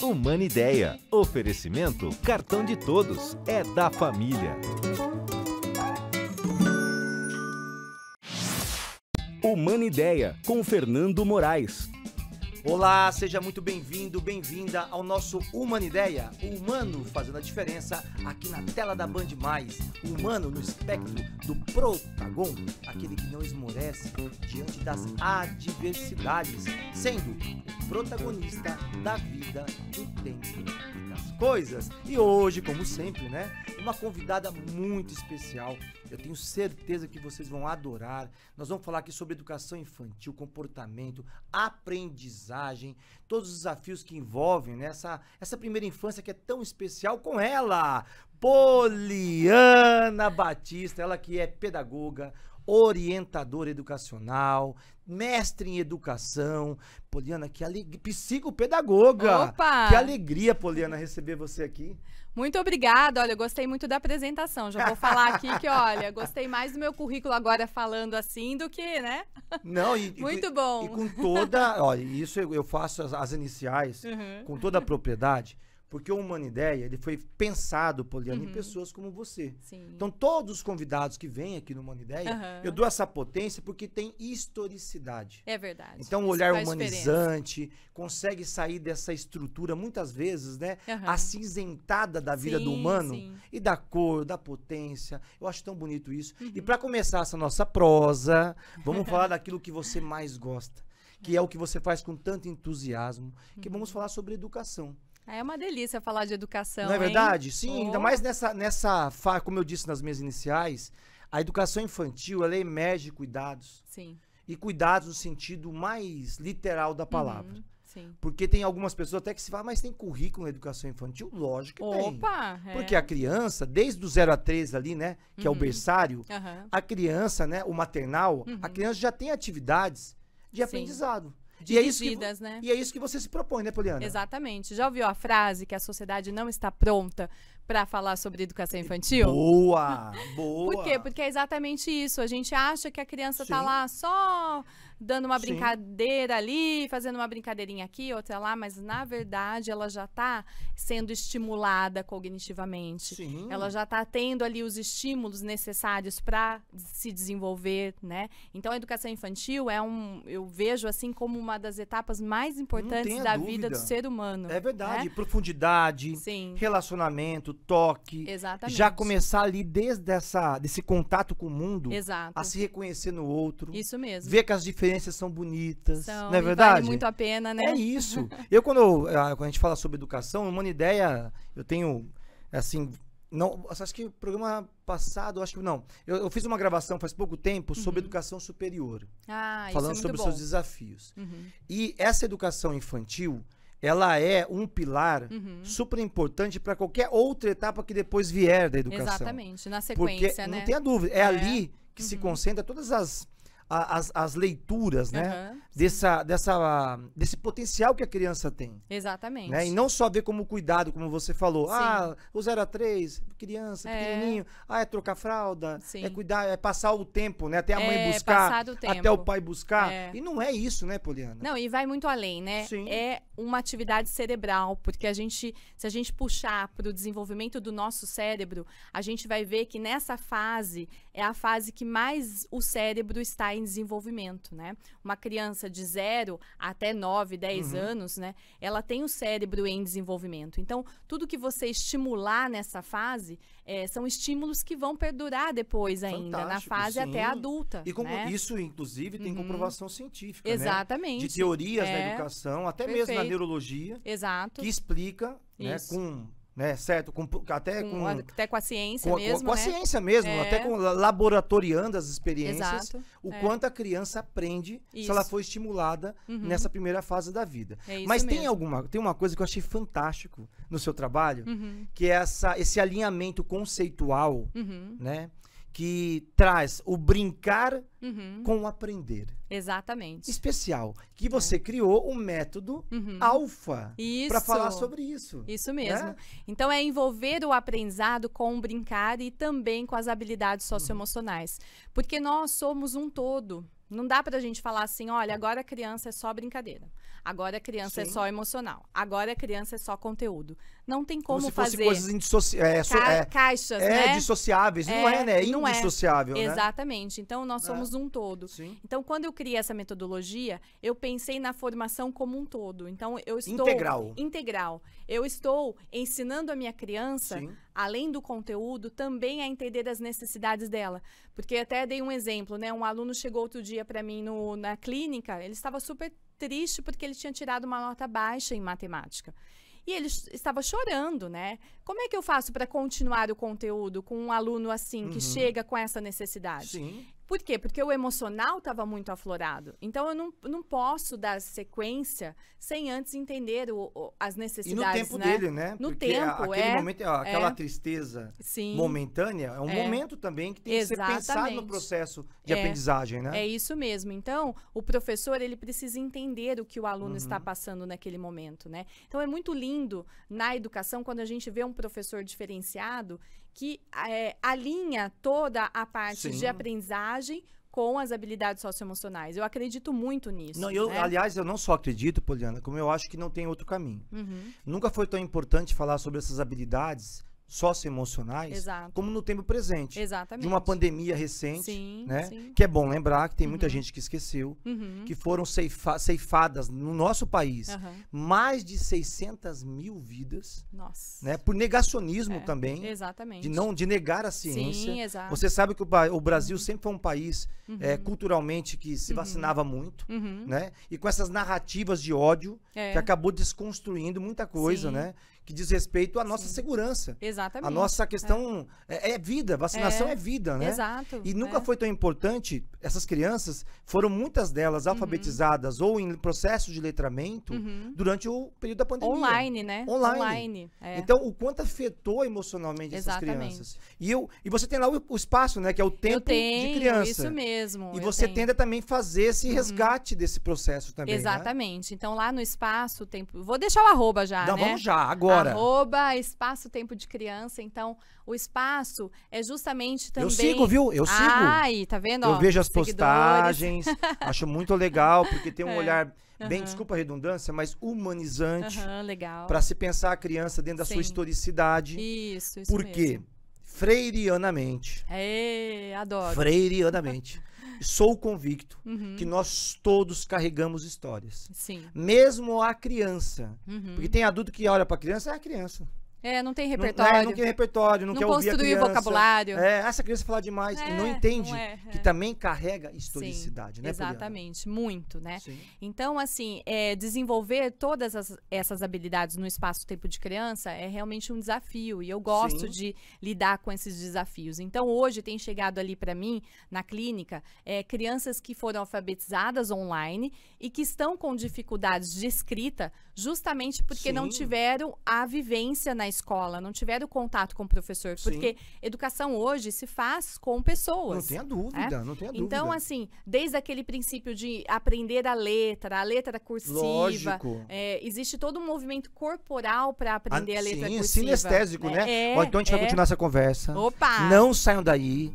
Humana Ideia. Oferecimento Cartão de Todos. É da família. Humana Ideia com Fernando Moraes. Olá, seja muito bem-vindo, bem-vinda ao nosso Humanideia, Ideia, o humano fazendo a diferença aqui na tela da Band Mais, o humano no espectro do protagon, aquele que não esmorece diante das adversidades, sendo o protagonista da vida, do tempo e das coisas. E hoje, como sempre, né, uma convidada muito especial eu tenho certeza que vocês vão adorar. Nós vamos falar aqui sobre educação infantil, comportamento, aprendizagem, todos os desafios que envolvem né, essa primeira infância que é tão especial com ela, Poliana Batista, ela que é pedagoga, orientador educacional, mestre em educação. Poliana, que alegria. Psicopedagoga. Opa! Que alegria, Poliana, receber você aqui. Muito obrigada. Olha, eu gostei muito da apresentação. Já vou falar aqui que, olha, gostei mais do meu currículo agora falando assim do que, né? Não, e. muito bom. E com toda. Olha, isso eu faço as, as iniciais, uhum. com toda a propriedade porque o Humana Ideia, ele foi pensado, Poliana, uhum. em pessoas como você. Sim. Então, todos os convidados que vêm aqui no Humana Ideia, uhum. eu dou essa potência porque tem historicidade. É verdade. Então, um olhar humanizante, diferença. consegue sair dessa estrutura, muitas vezes, né? Uhum. Acinzentada da vida sim, do humano sim. e da cor, da potência. Eu acho tão bonito isso. Uhum. E para começar essa nossa prosa, vamos falar daquilo que você mais gosta. Que é o que você faz com tanto entusiasmo, que uhum. vamos falar sobre educação. É uma delícia falar de educação. Não é verdade? Hein? Sim, oh. ainda mais nessa, nessa. Como eu disse nas minhas iniciais, a educação infantil ela emerge cuidados. Sim. E cuidados no sentido mais literal da palavra. Uhum. Sim. Porque tem algumas pessoas até que se fala, ah, mas tem currículo na educação infantil? Lógico que Opa, tem. É. Porque a criança, desde o 0 a 3 ali, né? Que uhum. é o uhum. berçário, uhum. a criança, né? O maternal, uhum. a criança já tem atividades de Sim. aprendizado de e é vidas, que, né? E é isso que você se propõe, né, Poliana? Exatamente. Já ouviu a frase que a sociedade não está pronta para falar sobre educação infantil? Boa! Boa! Por quê? Porque é exatamente isso. A gente acha que a criança está lá só dando uma Sim. brincadeira ali, fazendo uma brincadeirinha aqui, outra lá, mas na verdade ela já está sendo estimulada cognitivamente. Sim. Ela já está tendo ali os estímulos necessários para se desenvolver, né? Então a educação infantil é um, eu vejo assim como uma das etapas mais importantes da dúvida. vida do ser humano. É verdade, né? profundidade, Sim. relacionamento, toque. Exatamente. Já começar ali desde essa desse contato com o mundo, Exato. a se reconhecer no outro. Isso mesmo. Ver que as diferenças são bonitas, são, não é verdade? Vale muito a pena, né? É isso. eu quando, ah, quando a gente fala sobre educação, é uma ideia, eu tenho assim, não, acho que o programa passado, acho que não. Eu, eu fiz uma gravação faz pouco tempo sobre uhum. educação superior. Ah, falando isso é sobre os seus desafios. Uhum. E essa educação infantil, ela é um pilar uhum. super importante para qualquer outra etapa que depois vier da educação. Exatamente, na sequência, Porque, né? Não tenha dúvida, é, é. ali que se uhum. concentra todas as a, as, as, leituras, né? Uhum, dessa, dessa, desse potencial que a criança tem. Exatamente. Né? E não só ver como cuidado, como você falou. Sim. Ah, o 0 a 3, criança, é. pequenininho. Ah, é trocar fralda, Sim. é cuidar, é passar o tempo, né? Até a mãe é, buscar, o até o pai buscar. É. E não é isso, né, Poliana? Não, e vai muito além, né? Sim. É uma atividade cerebral, porque a gente, se a gente puxar para o desenvolvimento do nosso cérebro, a gente vai ver que nessa fase é a fase que mais o cérebro está em desenvolvimento, né? Uma criança de 0 até 9, 10 uhum. anos, né? Ela tem o cérebro em desenvolvimento. Então, tudo que você estimular nessa fase é, são estímulos que vão perdurar depois ainda, Fantástico, na fase sim. até adulta. E como né? isso, inclusive, tem uhum. comprovação científica. Né? Exatamente. Né? De teorias é. na educação, até Perfeito. mesmo na neurologia. Exato. Que explica né, com né? Certo? Com, até com, com, até com a ciência com, mesmo. Com, a né? ciência mesmo, é. até com laboratoriando as experiências, Exato. o é. quanto a criança aprende isso. se ela for estimulada uhum. nessa primeira fase da vida. É Mas mesmo. tem alguma, tem uma coisa que eu achei fantástico no seu trabalho, uhum. que é essa, esse alinhamento conceitual, uhum. né? Que traz o brincar uhum. com aprender. Exatamente. Especial. Que então. você é. criou um método uhum. alfa para falar sobre isso. Isso né? mesmo. Né? Então é envolver o aprendizado com o brincar e também com as habilidades uhum. socioemocionais. Uhum. Porque nós somos um todo. Não dá para a gente falar assim, olha, agora a criança é só brincadeira. Agora a criança é Sim. é só emocional. Agora a criança é só conteúdo. Não tem como, como se fazer. coisas indissoci... é, so... Ca... É, caixas, é, né? dissociáveis. É, não é, é né? É indissociável, é. Né? Exatamente. Então nós né? somos um todo. Sim. Então, quando eu criei essa metodologia, eu pensei na formação como um todo. Então, eu estou. Integral. Integral. Eu estou ensinando a minha criança, Sim. além do conteúdo, também a entender as necessidades dela. Porque até dei um exemplo, né? Um aluno chegou outro dia para mim no, na clínica, ele estava super triste porque ele tinha tirado uma nota baixa em matemática. E ele estava chorando, né? Como é que eu faço para continuar o conteúdo com um aluno assim que uhum. chega com essa necessidade? Sim. Por quê? Porque o emocional estava muito aflorado. Então eu não, não posso dar sequência sem antes entender o, o, as necessidades. E no tempo né? dele, né? No Porque tempo, a, aquele é, momento, é. aquela é, tristeza sim, momentânea é um é, momento também que tem exatamente. que ser pensado no processo de é. aprendizagem, né? É isso mesmo. Então o professor ele precisa entender o que o aluno uhum. está passando naquele momento, né? Então é muito lindo na educação quando a gente vê um professor diferenciado que é, alinha toda a parte Sim. de aprendizagem com as habilidades socioemocionais. Eu acredito muito nisso. Não, eu, né? Aliás, eu não só acredito, Poliana, como eu acho que não tem outro caminho. Uhum. Nunca foi tão importante falar sobre essas habilidades socioemocionais, Exato. como no tempo presente. Exatamente. De uma pandemia recente, sim, né? Sim. Que é bom lembrar que tem muita uhum. gente que esqueceu, uhum. que foram ceifa ceifadas no nosso país uhum. mais de 600 mil vidas. Nossa. Né? Por negacionismo é, também. Exatamente. De, não, de negar a ciência. Sim, exato. Você sabe que o, o Brasil uhum. sempre foi um país uhum. é, culturalmente que se uhum. vacinava muito, né? E com essas narrativas de ódio é. que acabou desconstruindo muita coisa, né? que diz respeito à nossa Sim. segurança. Exatamente. A nossa questão é, é vida, vacinação é. é. vida, né? Exato. E nunca é. foi tão importante, essas crianças foram muitas delas uhum. alfabetizadas uhum. ou em processo de letramento uhum. durante o período da pandemia. Online, né? Online. Online é. então, o quanto afetou emocionalmente Exatamente. essas crianças. E, eu, e você tem lá o, o espaço, né? Que é o tempo tenho, de criança. Isso mesmo. E você tende tenta também fazer esse uhum. resgate uhum. desse processo também. Né? Exatamente. Né? Então, lá no espaço, tempo, vou deixar o arroba já. Não, né? vamos já, agora. Bora. Arroba Espaço Tempo de Criança. Então, o espaço é justamente também... Eu sigo, viu? Eu sigo. Ai, tá vendo? Eu Ó, vejo as postagens, acho muito legal, porque tem um é. olhar bem, desculpa a redundância, mas humanizante. Uhum, legal. Para se pensar a criança dentro da Sim. sua historicidade. Isso, isso Porque mesmo. Freirianamente. É, adoro. Freirianamente sou convicto uhum. que nós todos carregamos histórias. Sim. Mesmo a criança. Uhum. Porque tem adulto que olha para a criança, é a criança. É, não tem repertório. Não, é, não tem repertório, não, não quer ouvir a criança. vocabulário. É, essa criança fala demais é, e não é, entende não é, é, que também carrega historicidade, Sim, né, Exatamente, Poliana? muito, né? Sim. Então, assim, é, desenvolver todas as, essas habilidades no espaço-tempo de criança é realmente um desafio e eu gosto Sim. de lidar com esses desafios. Então, hoje tem chegado ali para mim, na clínica, crianças que foram alfabetizadas online e que estão com dificuldades de escrita justamente porque Sim. não tiveram a vivência na na escola, não tiveram contato com o professor, Sim. porque educação hoje se faz com pessoas. Não tenha dúvida, é? não tenha então, dúvida. Então, assim, desde aquele princípio de aprender a letra, a letra cursiva, É, existe todo um movimento corporal para aprender a, ah, a letra sim, cursiva. sinestésico, né? É, então a gente vai é. continuar essa conversa. Opa! Não saiam daí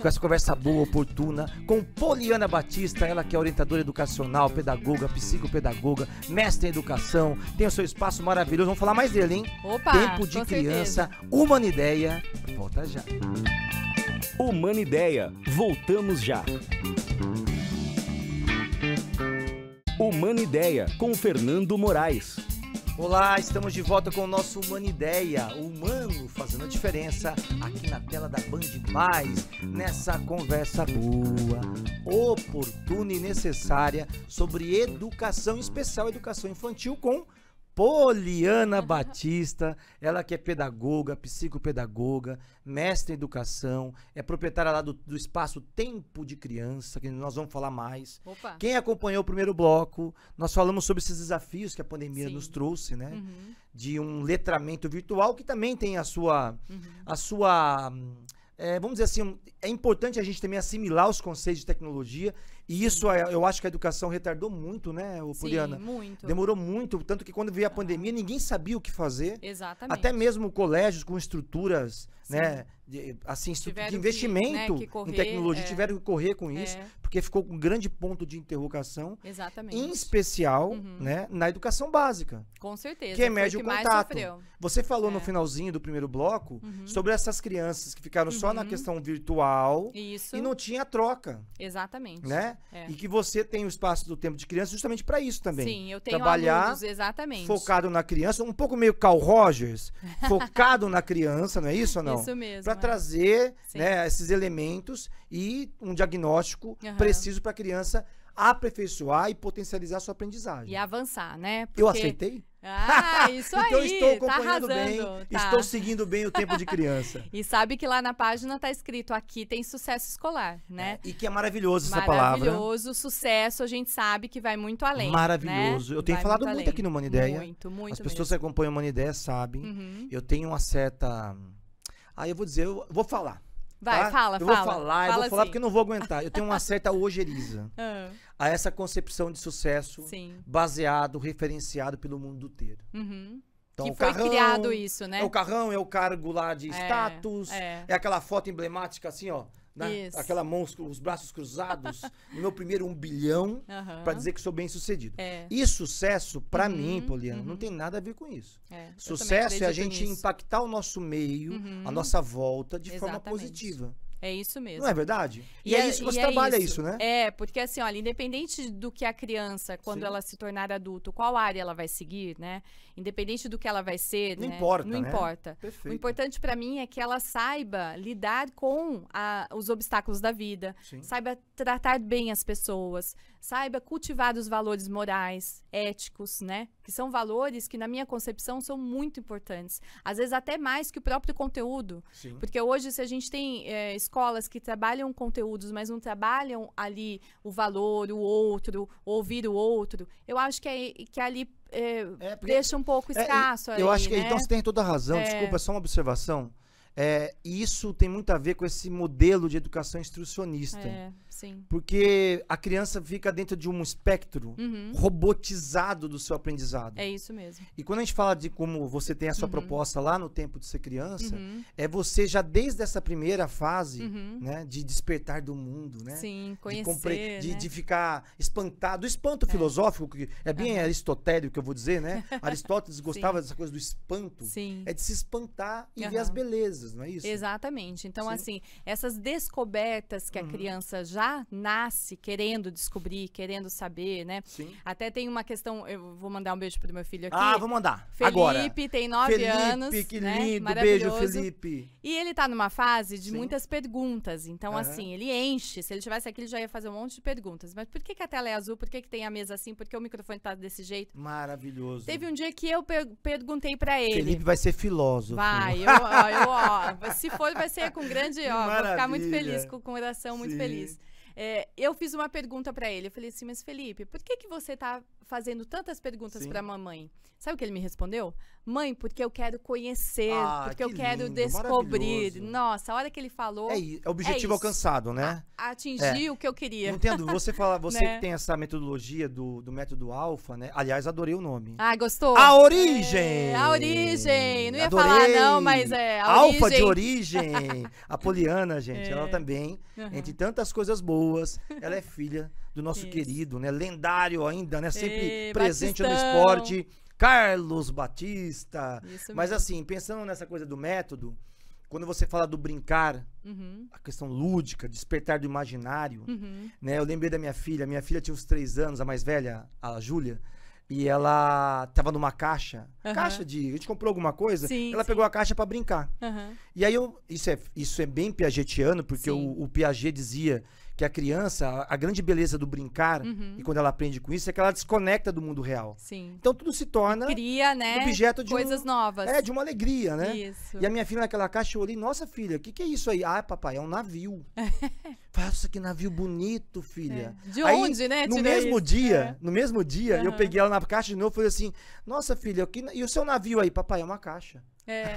com essa conversa boa, oportuna, com Poliana Batista, ela que é orientadora educacional, pedagoga, psicopedagoga, mestre em educação, tem o seu espaço maravilhoso. Vamos falar mais dele, hein? Opa! Tem Tempo de Criança, certeza. ideia. Volta já. ideia. Voltamos já. ideia com Fernando Moraes. Olá, estamos de volta com o nosso Humanideia, o humano fazendo a diferença, aqui na tela da Band Mais, nessa conversa boa, oportuna e necessária sobre educação, em especial educação infantil, com Poliana Batista, ela que é pedagoga, psicopedagoga, mestre em educação, é proprietária lá do, do espaço Tempo de Criança, que nós vamos falar mais. Opa. Quem acompanhou o primeiro bloco, nós falamos sobre esses desafios que a pandemia Sim. nos trouxe, né? Uhum. De um letramento virtual que também tem a sua, uhum. a sua hum, é, vamos dizer assim, é importante a gente também assimilar os conceitos de tecnologia. E isso é, eu acho que a educação retardou muito, né, Poliana? Sim, muito. Demorou muito, tanto que quando veio a pandemia, ninguém sabia o que fazer. Exatamente. Até mesmo colégios com estruturas, né, Sim. né, de, assim, de investimento que, né, que correr, em tecnologia, é. tiveram que correr com é. isso. É porque ficou um grande ponto de interrogação. Exatamente. Em especial, uhum. né, na educação básica. Com certeza. Que é mede o contato. Você falou é. no finalzinho do primeiro bloco uhum. sobre essas crianças que ficaram uhum. só na uhum. questão virtual isso. e não tinha troca. Exatamente. Né? É. E que você tem o espaço do tempo de criança justamente para isso também. Sim, eu tenho Trabalhar alunos, exatamente. focado na criança, um pouco meio Carl Rogers, focado na criança, não é isso ou não? Isso mesmo. Para é. trazer né, esses elementos e um diagnóstico uhum preciso para a criança aperfeiçoar e potencializar a sua aprendizagem. E avançar, né? Porque... Eu aceitei? Ah, isso então aí. então estou tá acompanhando tá bem, tá. estou seguindo bem o tempo de criança. e sabe que lá na página está escrito aqui tem sucesso escolar, né? É, e que é maravilhoso, essa palavra. Né? Maravilhoso, sucesso, a gente sabe que vai muito além. Né? Maravilhoso. Né? Eu tenho vai falado muito, muito aqui no Manideia. Muito, muito. As pessoas mesmo. que acompanham o Manideia sabem. Uhum. Eu tenho uma certa. Aí ah, eu vou dizer, eu vou falar. Vai, tá? fala, eu fala. Eu vou falar, fala eu vou falar assim. porque eu não vou aguentar. Eu tenho uma certa ojeriza ah. a essa concepção de sucesso Sim. baseado, referenciado pelo mundo do ter. Uhum. Então, que foi carrão, criado isso, né? É o carrão, é o cargo lá de é, status, é. é aquela foto emblemática assim, ó né? Aquela mão, os braços cruzados, no meu primeiro um bilhão, uhum. para dizer que sou bem sucedido. É. E sucesso, para uhum, mim, Poliana, uhum. não tem nada a ver com isso. É, sucesso é a gente nisso. impactar o nosso meio, a uhum. nossa volta, de Exatamente. forma positiva. É isso mesmo. Não é verdade? E, e é, é, isso que você é trabalha, isso. isso. né? É, porque assim, olha, independente do que a criança, quando Sim. ela se tornar adulto, qual área ela vai seguir, né? Independente do que ela vai ser, não né? importa. Não né? importa. Perfeito. O importante para mim é que ela saiba lidar com a, os obstáculos da vida, Sim. saiba tratar bem as pessoas, saiba cultivar os valores morais, éticos, né? Que são valores que, na minha concepção, são muito importantes. Às vezes, até mais que o próprio conteúdo. Sim. Porque hoje, se a gente tem é, escolas que trabalham conteúdos, mas não trabalham ali o valor, o outro, ouvir o outro, eu acho que, é, que ali é, é porque, deixa um pouco é, escasso. Ali, eu acho que. Né? Então, você tem toda a razão. É. Desculpa, só uma observação. É, isso tem muito a ver com esse modelo de educação instrucionista. É. Sim. Porque a criança fica dentro de um espectro uhum. robotizado do seu aprendizado. É isso mesmo. E quando a gente fala de como você tem a sua uhum. proposta lá no tempo de ser criança, uhum. é você já desde essa primeira fase, uhum. né, de despertar do mundo, né? Sim, conhecer, de, né? de, de ficar espantado, o espanto é. filosófico que é bem aristotélico que eu vou dizer, né? Aristóteles gostava dessa coisa do espanto. Sim. É de se espantar e ver as belezas, não é isso? Exatamente. Então Sim. assim, essas descobertas que a uhum. criança já nasce querendo descobrir, querendo saber, né? Sim. Até tem uma questão, eu vou mandar um beijo pro meu filho aqui. Ah, vou mandar. Felipe Agora. tem nove Felipe, anos. Felipe, que né? lindo. Beijo, Felipe. E ele tá numa fase de Sim. muitas perguntas. Então, uhum. assim, ele enche. Se ele tivesse aqui, ele já ia fazer um monte de perguntas. Mas por que, que a tela é azul? Por que, que tem a mesa assim? Por que o microfone tá desse jeito? Maravilhoso. Teve um dia que eu per perguntei para ele. Felipe vai ser filósofo. Vai, eu, ó, eu, ó, se for, vai ser com grande, ó, Maravilha. vou ficar muito feliz, com o coração muito Sim. feliz. É, eu fiz uma pergunta para ele. Eu falei assim, mas Felipe, por que, que você tá fazendo tantas perguntas para mamãe? Sabe o que ele me respondeu? Mãe, porque eu quero conhecer, ah, porque que eu quero lindo, descobrir. Nossa, a hora que ele falou. É, é objetivo é alcançado, né? A, atingir é. o que eu queria. Entendo. Você fala, você né? que tem essa metodologia do, do método alfa, né? Aliás, adorei o nome. Ah, gostou? A origem! É, a origem! Não ia adorei. falar, não, mas é. alfa de origem! a Poliana, gente, ela é. também, uhum. entre tantas coisas boas, ela é filha do nosso Isso. querido, né? Lendário ainda, né? Sempre Ei, presente Batistão. no esporte. Carlos Batista. Isso Mas assim, pensando nessa coisa do método, quando você fala do brincar, uhum. a questão lúdica, despertar do imaginário, uhum. né? Eu lembrei da minha filha. Minha filha tinha uns três anos, a mais velha, a Júlia. E ela tava numa caixa. Uhum. Caixa de. A gente comprou alguma coisa. Sim, ela sim. pegou a caixa para brincar. E aí eu. Isso é, isso é bem piagetiano, porque o, o Piaget dizia que a criança, a grande beleza do brincar, uhum. e quando ela aprende com isso, é que ela desconecta do mundo real. Sim. Então tudo se torna cria, né, objeto de coisas um, novas. É, de uma alegria, né? Isso. E a minha filha naquela caixa, eu olhei, nossa filha, o que, que é isso aí? Ah, papai, é um navio. Nossa, que navio bonito, filha. É. De Aí, onde, né? No mesmo isso? dia, é. no mesmo dia, uhum. eu peguei ela na caixa de novo e falei assim: Nossa, filha, que... e o seu navio aí, papai? É uma caixa. É.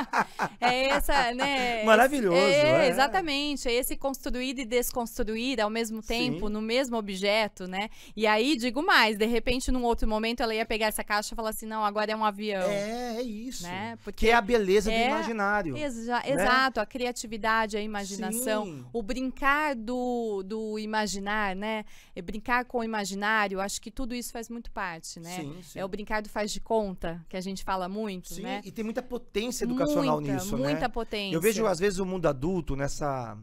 é essa, né? Maravilhoso. É, é, Exatamente. É esse construído e desconstruir ao mesmo tempo, Sim. no mesmo objeto, né? E aí, digo mais, de repente, num outro momento, ela ia pegar essa caixa e falar assim: não, agora é um avião. É, é isso. Né? Porque que é a beleza é... do imaginário. Exa né? Exato, a criatividade, a imaginação, Sim. o brincar brincar do, do imaginar, né? É brincar com o imaginário, acho que tudo isso faz muito parte, né? Sim, sim. É o brincar do faz de conta, que a gente fala muito, sim, né? e tem muita potência educacional muita, nisso, muita né? Muita potência. Eu vejo, às vezes, o mundo adulto nessa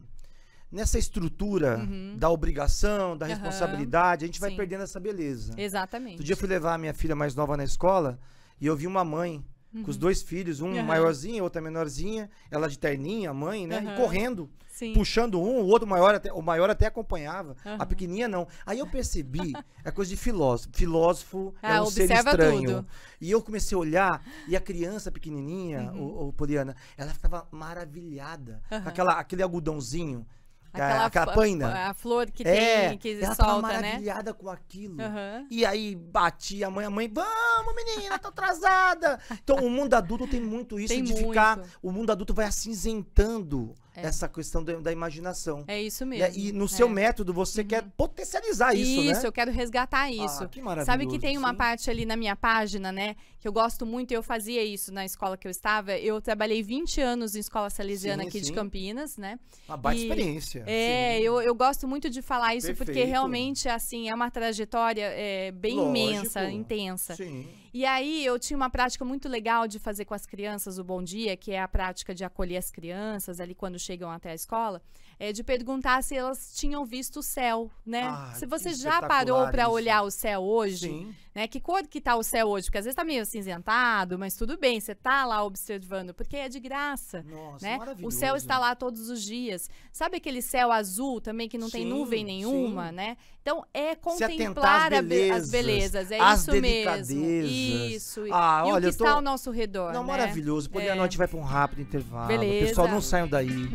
nessa estrutura uhum. da obrigação, da responsabilidade, uhum. a gente vai Sim. perdendo essa beleza. Exatamente. Outro dia eu fui levar a minha filha mais nova na escola e eu vi uma mãe uhum. com os uhum. dois filhos, um maiorzinho, outra menorzinha, ela de terninha, a mãe, né? E correndo. Sim. puxando um, o outro maior até, o maior até acompanhava, uhum. a pequenininha não. Aí eu percebi, é coisa de filósofo, filósofo é ah, é um ser estranho. Tudo. E eu comecei a olhar e a criança pequenininha, uhum. o, o Poliana, ela ficava maravilhada uhum. com aquela, aquele algodãozinho. É, aquela, aquela paina. A flor que é, tem, que ela solta, né? maravilhada né? com aquilo. Uhum. E aí batia a mãe, a mãe, vamos menina, tô atrasada. então o mundo adulto tem muito isso tem de muito. ficar, o mundo adulto vai acinzentando é. essa questão da, da, imaginação. É isso né? mesmo. E, e no é. seu é. método você uhum. quer potencializar isso, isso né? Isso, eu quero resgatar ah, isso. Ah, que maravilhoso. Sabe que tem uma Sim. parte ali na minha página, né? Que eu gosto muito eu fazia isso na escola que eu estava. Eu trabalhei 20 anos em escola salesiana sim, aqui sim. de Campinas, né? Uma baita e, experiência. É, eu, eu gosto muito de falar isso Perfeito. porque realmente, assim, é uma trajetória é, bem Lógico. imensa, intensa. Sim. E aí eu tinha uma prática muito legal de fazer com as crianças o bom dia, que é a prática de acolher as crianças ali quando chegam até a escola, é de perguntar se elas tinham visto o céu, né? Ah, se você é já parou para olhar o céu hoje, Sim. né? Que cor que tá o céu hoje? Porque às vezes tá meio acinzentado, mas tudo bem, você tá lá observando, porque é de graça, Nossa, né? O céu está lá todos os dias. Sabe aquele céu azul também que não sim, tem nuvem nenhuma, sim. né? Então é contemplar belezas, as belezas, é as isso mesmo. Isso. Ah, e olha, o que tô... está ao nosso redor. Não, né? maravilhoso. Porque é. a noite vai para um rápido intervalo. Beleza. Pessoal, não saiam daí.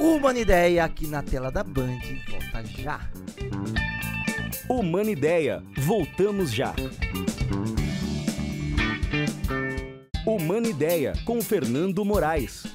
Humana Ideia aqui na tela da Band. Volta já. Humana Ideia. Voltamos já. Humana Ideia com Fernando Moraes.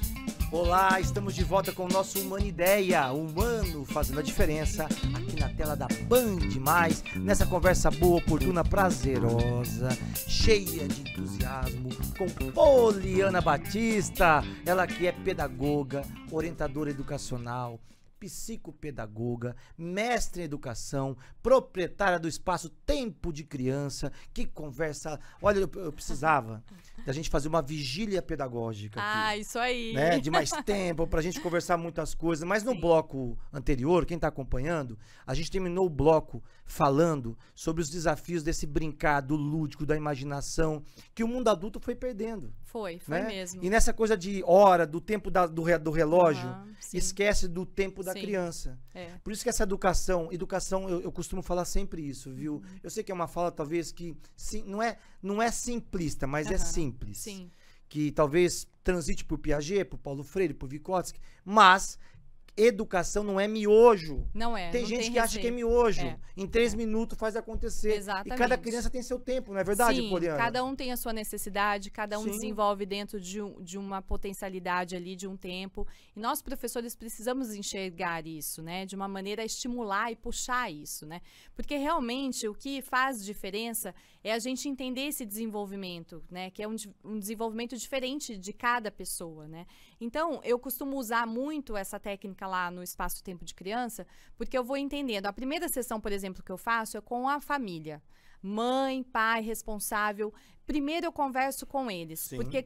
Olá, estamos de volta com o nosso Humano Ideia, humano fazendo a diferença, aqui na tela da Band Mais, nessa conversa boa, oportuna, prazerosa, cheia de entusiasmo, com Poliana Batista, ela que é pedagoga, orientadora educacional, psicopedagoga, mestre em educação, proprietária do espaço Tempo de Criança, que conversa. Olha, eu, eu precisava da gente fazer uma vigília pedagógica. Aqui, ah, isso aí. Né? De mais tempo, para a gente conversar muitas coisas. Mas no Sim. bloco anterior, quem está acompanhando, a gente terminou o bloco falando sobre os desafios desse brincado lúdico da imaginação que o mundo adulto foi perdendo. Foi, foi né? mesmo. E nessa coisa de hora, do tempo da, do, do, relógio, uhum, esquece do tempo da sim. criança. É. Por isso que essa educação, educação, eu, eu costumo falar sempre isso, viu? Uhum. Eu sei que é uma fala, talvez, que sim, não, é, não é simplista, mas uhum. é simples. Sim. Que talvez transite por Piaget, por Paulo Freire, por Vygotsky, mas Educação não é miojo. Não é. Tem não gente tem que receita. acha que é miojo. É. Em três é. minutos faz acontecer. Exatamente. E cada criança tem seu tempo, não é verdade, Sim, Poliana? Cada um tem a sua necessidade, cada um Sim. desenvolve dentro de, um, de uma potencialidade ali de um tempo. E nós, professores, precisamos enxergar isso, né? De uma maneira a estimular e puxar isso, né? Porque realmente o que faz diferença é a gente entender esse desenvolvimento, né? Que é um, um desenvolvimento diferente de cada pessoa, né? Então, eu costumo usar muito essa técnica lá no espaço-tempo de criança, porque eu vou entendendo. A primeira sessão, por exemplo, que eu faço é com a família. Mãe, pai, responsável. Primeiro eu converso com eles, Sim. porque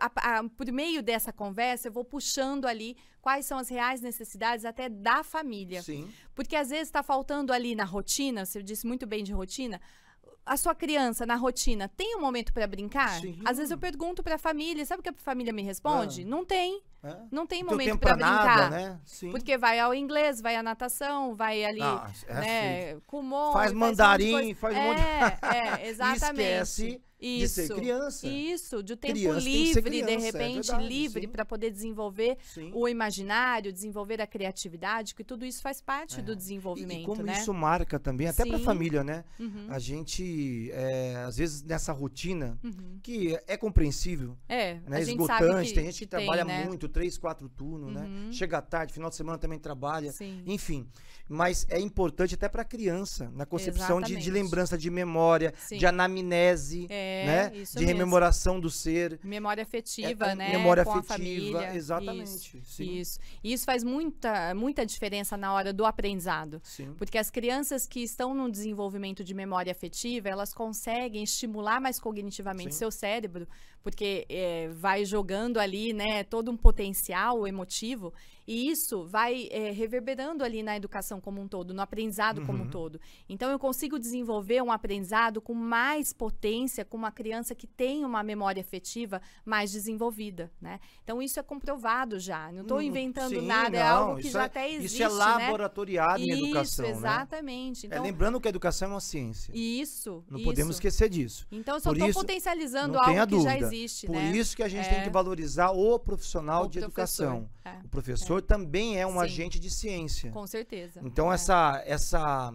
a, a, por meio dessa conversa, eu vou puxando ali quais são as reais necessidades até da família. Sim. Porque às vezes está faltando ali na rotina, você disse muito bem de rotina, a sua criança na rotina tem um momento para brincar? Sim. Às vezes eu pergunto para a família, sabe o que a família me responde? Ah. Não tem. É. Não tem momento para brincar. Nada, né? Sim. Porque vai ao inglês, vai à natação, vai ali, ah, é né, assim. Kumon, faz mandarim, faz, um monte de coisa. é, monte... é, exatamente. Esquece isso, de ser criança. Isso, de o um tempo criança livre, criança, de é repente, é verdade, livre para poder desenvolver sim. o imaginário, desenvolver a criatividade, que tudo isso faz parte é. do desenvolvimento. E, e como né? isso marca também, até para a família, né? Uhum. A gente, é, às vezes, nessa rotina, uhum. que é compreensível, é, né? esgotante, que, tem gente que, que trabalha tem, né? muito, três, quatro turnos, né? uhum. né? Chega tarde, final de semana também trabalha, sim. enfim. Mas é importante até para a criança, na concepção de, de, lembrança de memória, sim. de anamnese. É. É, né? Isso de mesmo. rememoração do ser. Memória afetiva, é, é né? Memória Com afetiva, a família. exatamente. Isso, isso. E isso faz muita, muita diferença na hora do aprendizado. Sim. Porque as crianças que estão no desenvolvimento de memória afetiva, elas conseguem estimular mais cognitivamente Sim. seu cérebro, porque é, vai jogando ali, né, todo um potencial emotivo e isso vai é, reverberando ali na educação como um todo, no aprendizado uhum. como um uhum. todo. Então, eu consigo desenvolver um aprendizado com mais potência com uma criança que tem uma memória afetiva mais desenvolvida, né? Então, isso é comprovado já. Não estou hum, inventando Sim, nada, é não, é algo que já é, até existe, Isso é né? laboratoriado né? em isso, educação, exatamente. Né? Então, é, lembrando que a educação é uma ciência. Isso, Não isso. podemos esquecer disso. Então, eu só estou potencializando algo que já existe, Por né? isso que a gente tem que é. valorizar o profissional o de professor. educação. É. O professor professor também é um Sim. agente de ciência. Com certeza. Então, é. essa, essa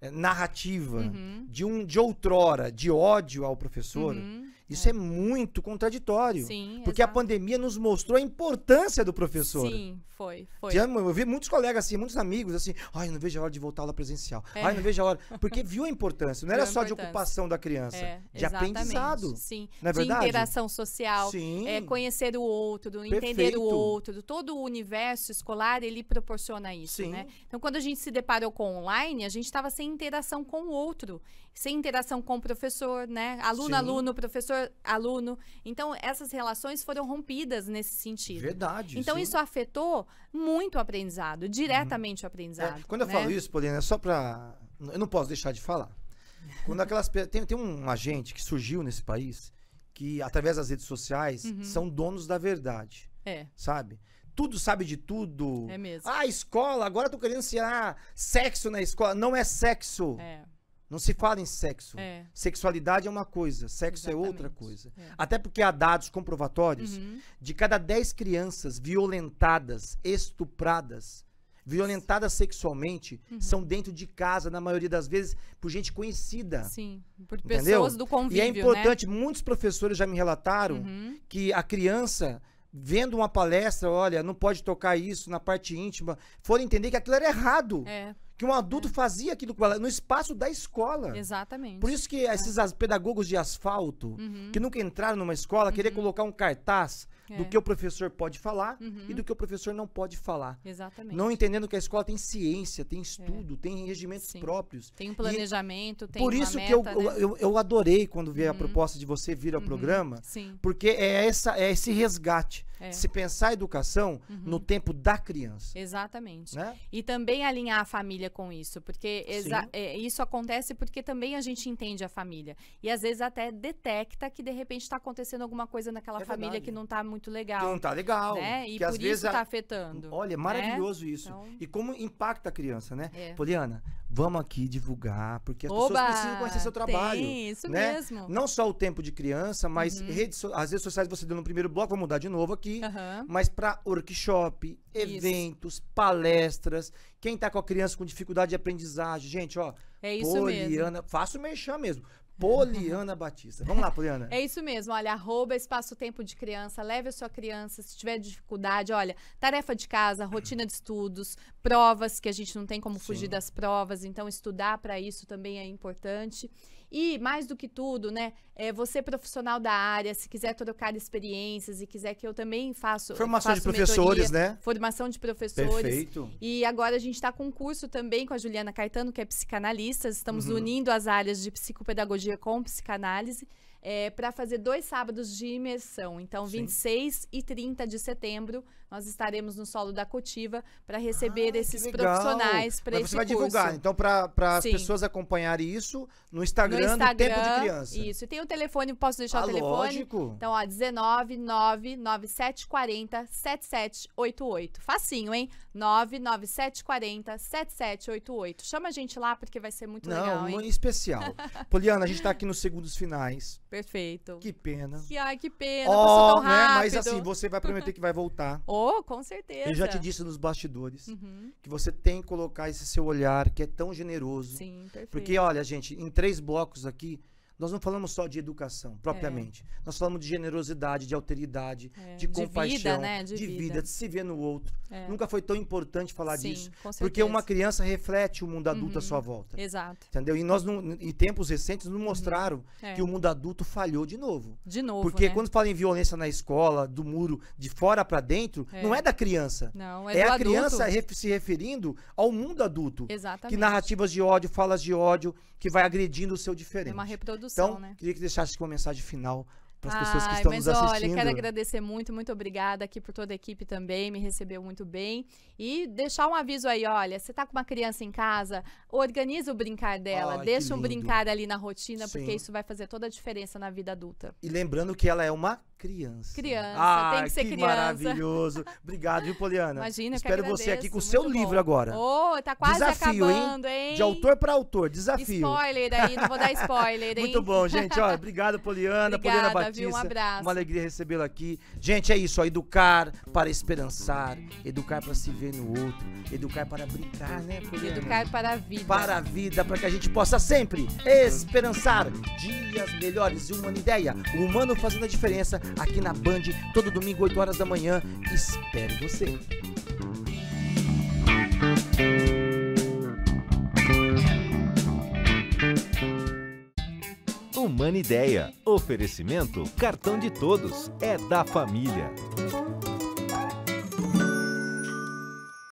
eh, narrativa uhum. de um de outrora de ódio ao professor. Uhum isso é, é muito contraditório. Sim, porque exato. a pandemia nos mostrou a importância do professor. Sim, foi, foi. Eu vi muitos colegas assim, muitos amigos assim, ai, não vejo a hora de voltar lá presencial. É. Ai, não vejo a hora. Porque viu a importância. Não era só de ocupação da criança, é, de exatamente. aprendizado. Sim. Não é verdade? De interação social, Sim. É, conhecer o outro, Perfeito. entender o outro. Todo o universo escolar, ele proporciona isso, Sim. né? Então, quando a gente se deparou com online, a gente estava sem interação com o outro, sem interação com o professor, né? Aluno, Sim. aluno, professor professor, aluno. Então, essas relações foram rompidas nesse sentido. Verdade. Então, sim. isso afetou muito o aprendizado, uhum. diretamente uhum. o aprendizado. É, quando eu né? falo isso, Paulina, é só para. Eu não posso deixar de falar. Quando aquelas tem, tem um agente que surgiu nesse país que, através das redes sociais, uhum. são donos da verdade. É. Sabe? tudo sabe de tudo. É mesmo. Ah, escola, agora tô querendo ensinar sexo na escola. Não é sexo. É. Não se fala em sexo. É. Sexualidade é uma coisa, sexo Exatamente. é outra coisa. É. Até porque há dados comprovatórios uhum. de cada 10 crianças violentadas, estupradas, violentadas sexualmente, uhum. são dentro de casa, na maioria das vezes, por gente conhecida. Sim, por entendeu? pessoas do convívio. E é né? importante, né? muitos professores já me relataram uhum. que a criança vendo uma palestra, olha, não pode tocar isso na parte íntima, foram entender que aquilo era errado. É que um adulto é. fazia aquilo com ela no espaço da escola. Exatamente. Por isso que é. esses pedagogos de asfalto uhum. que nunca entraram numa escola uhum. colocar um cartaz do é. que o professor pode falar uhum. e do que o professor não pode falar. Exatamente. Não entendendo que a escola tem ciência, tem é. estudo, é. tem regimentos Sim. próprios. Tem um planejamento, e tem Por isso meta, que eu, né? eu, eu, adorei quando vi uhum. a proposta de você vir ao uhum. programa, Sim. porque é, essa, é esse resgate. É. Se pensar a educação no uhum. tempo da criança. Exatamente. Né? E também alinhar a família com isso, porque é, isso acontece porque também a gente entende a família. E às vezes até detecta que de repente está acontecendo alguma coisa naquela família verdade. que não está muito muito legal. Que não tá legal. Né? E que por às isso vezes tá a... afetando. Olha, é né? maravilhoso né? isso. Então... E como impacta a criança, né? É. Poliana, vamos aqui divulgar, porque as Oba, pessoas precisam conhecer seu trabalho. Tem, isso né? mesmo. Não só o tempo de criança, mas uhum. redes, as redes sociais você deu no primeiro bloco, vou mudar de novo aqui. Uhum. Mas para workshop, eventos, isso. palestras, quem tá com a criança com dificuldade de aprendizagem, gente, ó. É isso Poliana, mesmo. faço mesmo. Poliana Batista. Vamos lá, Poliana. É isso mesmo, olha, arroba espaço tempo de criança, leve a sua criança, se tiver dificuldade, olha, tarefa de casa, rotina de estudos, provas, que a gente não tem como fugir Sim. das provas, então estudar para isso também é importante. E, mais do que tudo, né, é, você é profissional da área, se quiser trocar experiências e quiser que eu também faça. Formação faço de professores, mentoria, né? Formação de professores. Perfeito. E agora a gente está com um curso também com a Juliana Caetano, que é psicanalista. Estamos uhum. unindo as áreas de psicopedagogia com psicanálise é, para fazer dois sábados de imersão. Então, Sim. 26 e 30 de setembro, nós estaremos no solo da Cotiva para receber ah, esses profissionais para esse Você vai divulgar, então, para as pessoas acompanharem isso no Instagram, no Instagram, Tempo de Criança. Isso. E tem o telefone, posso deixar ah, o telefone? Lógico. Então, ó, 7788. Facinho, hein? 7788. Chama a gente lá porque vai ser muito Não, legal, hein? especial. Poliana, a gente está aqui nos segundos finais. Perfeito. Que pena. Que, ai, que pena, oh, tão rápido. Né? Mas assim, você vai prometer que vai voltar. oh, com certeza. Eu já te disse nos bastidores uhum. que você tem que colocar esse seu olhar que é tão generoso. Sim, perfeito. Porque, olha, gente, em três blocos aqui, nós não falamos só de educação, propriamente. É. Nós falamos de generosidade, de alteridade, é. de, de compaixão, vida, né? de, de vida. vida. de se ver no outro. É. Nunca foi tão importante falar Sim, disso. Porque uma criança reflete o mundo adulto uhum. à sua volta. Exato. Entendeu? E nós, não, em tempos recentes, nos uhum. mostraram uhum. que o mundo adulto falhou de novo. De novo. Porque né? quando fala em violência na escola, do muro de fora para dentro, é. não é da criança. Não, é, é a adulto. criança se referindo ao mundo adulto. Exatamente. Que narrativas de ódio, falas de ódio, que vai agredindo o seu diferente. É uma reprodução então, né? Queria que deixasse aqui uma mensagem final para as pessoas que estão nos assistindo. Olha, quero agradecer muito, muito obrigada aqui por toda a equipe também, me recebeu muito bem. E deixar um aviso aí, olha, você está com uma criança em casa, organiza o brincar dela, ah, deixa um brincar ali na rotina, Sim. porque isso vai fazer toda a diferença na vida adulta. E lembrando que ela é uma Criança. Criança, ah, tem que ser que criança. maravilhoso. Obrigado, viu, Poliana? Imagina, Espero que você aqui com o seu bom. livro agora. Ô, oh, tá quase Desafio, acabando, hein? De autor para autor, desafio. Spoiler aí, não vou dar spoiler, hein? Muito bom, gente. Ó, obrigado, Poliana, Obrigada, Poliana Batista. Viu? Um abraço. Uma alegria recebê-la aqui. Gente, é isso, ó, educar para esperançar, educar para se ver no outro, educar para brincar, né, Poliana? Educar para a vida. Para a vida, para que a gente possa sempre esperançar dias melhores e uma ideia, o humano fazendo a diferença aqui na Band, todo domingo, 8 horas da manhã. Espero você. Humana Ideia. Oferecimento: cartão de todos. É da família.